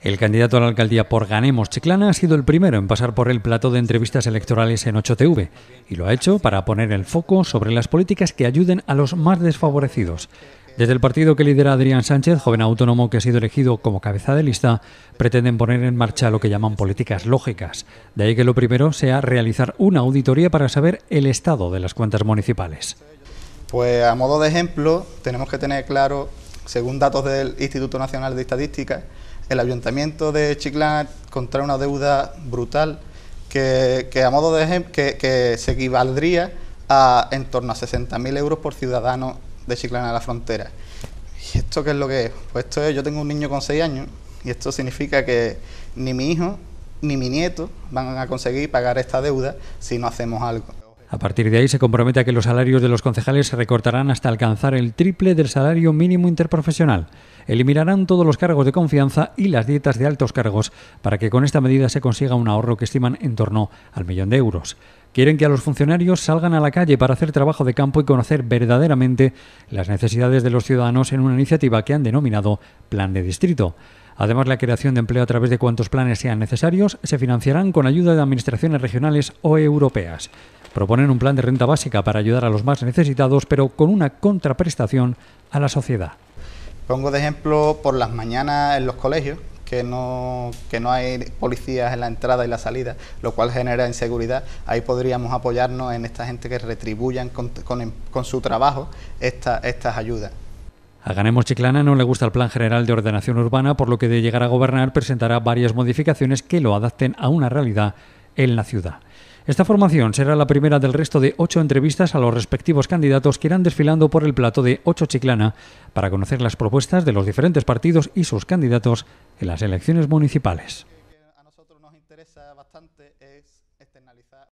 el candidato a la alcaldía por Ganemos Chiclana ha sido el primero en pasar por el plato de entrevistas electorales en 8TV y lo ha hecho para poner el foco sobre las políticas que ayuden a los más desfavorecidos. Desde el partido que lidera Adrián Sánchez, joven autónomo que ha sido elegido como cabeza de lista, pretenden poner en marcha lo que llaman políticas lógicas. De ahí que lo primero sea realizar una auditoría para saber el estado de las cuentas municipales. Pues a modo de ejemplo, tenemos que tener claro según datos del Instituto Nacional de Estadística, el Ayuntamiento de Chiclana contrae una deuda brutal que, a modo de ejemplo, que, se equivaldría a en torno a 60.000 euros por ciudadano de Chiclana a la Frontera. ¿Y esto qué es lo que es? Pues esto es, yo tengo un niño con 6 años y esto significa que ni mi hijo ni mi nieto van a conseguir pagar esta deuda si no hacemos algo. A partir de ahí se compromete a que los salarios de los concejales se recortarán hasta alcanzar el triple del salario mínimo interprofesional. Eliminarán todos los cargos de confianza y las dietas de altos cargos para que con esta medida se consiga un ahorro que estiman en torno al millón de euros. Quieren que a los funcionarios salgan a la calle para hacer trabajo de campo y conocer verdaderamente las necesidades de los ciudadanos en una iniciativa que han denominado Plan de Distrito. Además, la creación de empleo a través de cuantos planes sean necesarios se financiarán con ayuda de administraciones regionales o europeas. Proponen un plan de renta básica para ayudar a los más necesitados, pero con una contraprestación a la sociedad. Pongo de ejemplo por las mañanas en los colegios, que no, que no hay policías en la entrada y la salida, lo cual genera inseguridad. Ahí podríamos apoyarnos en esta gente que retribuyan con, su trabajo estas ayudas. A Ganemos Chiclana no le gusta el Plan General de Ordenación Urbana, por lo que de llegar a gobernar presentará varias modificaciones que lo adapten a una realidad en la ciudad. Esta formación será la primera del resto de ocho entrevistas a los respectivos candidatos que irán desfilando por el plato de Ocho Chiclana para conocer las propuestas de los diferentes partidos y sus candidatos en las elecciones municipales.